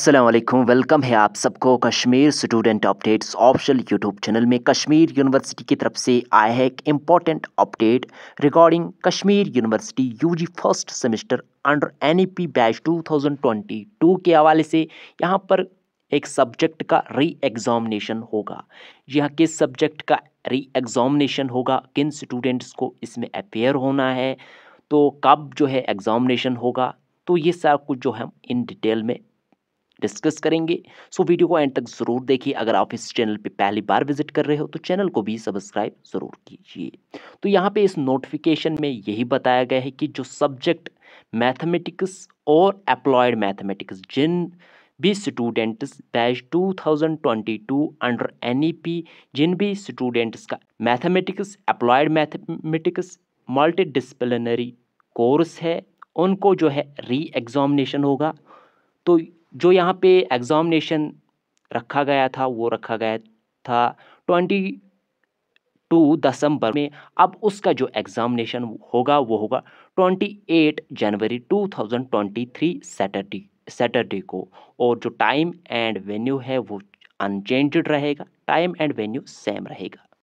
Aslam welcome है आप सबको Kashmir student updates official YouTube channel में कश्मीर यूनिवर्सिटी की तरफ से आया है एक important update regarding Kashmir university UG first semester under NEP batch 2022 के हवाले से यहाँ पर एक सब्जेक्ट का री एग्ज़ामिनेशन होगा यह किस सब्जेक्ट का री एग्ज़ामिनेशन होगा किन स्टूडेंट्स को इसमें अपेयर होना है तो कब जो है एग्ज़ामिनेशन होगा तो ये सब कुछ जो हम इन डिटेल में डिस्कस करेंगे सो वीडियो को एंड तक ज़रूर देखिए अगर आप इस चैनल पर पहली बार विजिट कर रहे हो तो चैनल को भी सब्सक्राइब ज़रूर कीजिए तो यहाँ पे इस नोटिफिकेशन में यही बताया गया है कि जो सब्जेक्ट मैथमेटिक्स और अप्लाइड मैथमेटिक्स जिन भी स्टूडेंट्स बैच 2022 अंडर एनईपी जिन भी स्टूडेंट्स का mathematics applied mathematics multidisciplinary course है उनको जो है री एग्ज़ामिनेशन होगा तो जो यहाँ पे एग्ज़ामिनेशन रखा गया था वो रखा गया था ट्वेंटी टू दसंबर में अब उसका जो एग्ज़ामिनेशन होगा वो होगा twenty eight January two thousand twenty three Saturday Saturday को और जो टाइम एंड वेन्यू है वो अनचेंज्ड रहेगा टाइम एंड वेन्यू सेम रहेगा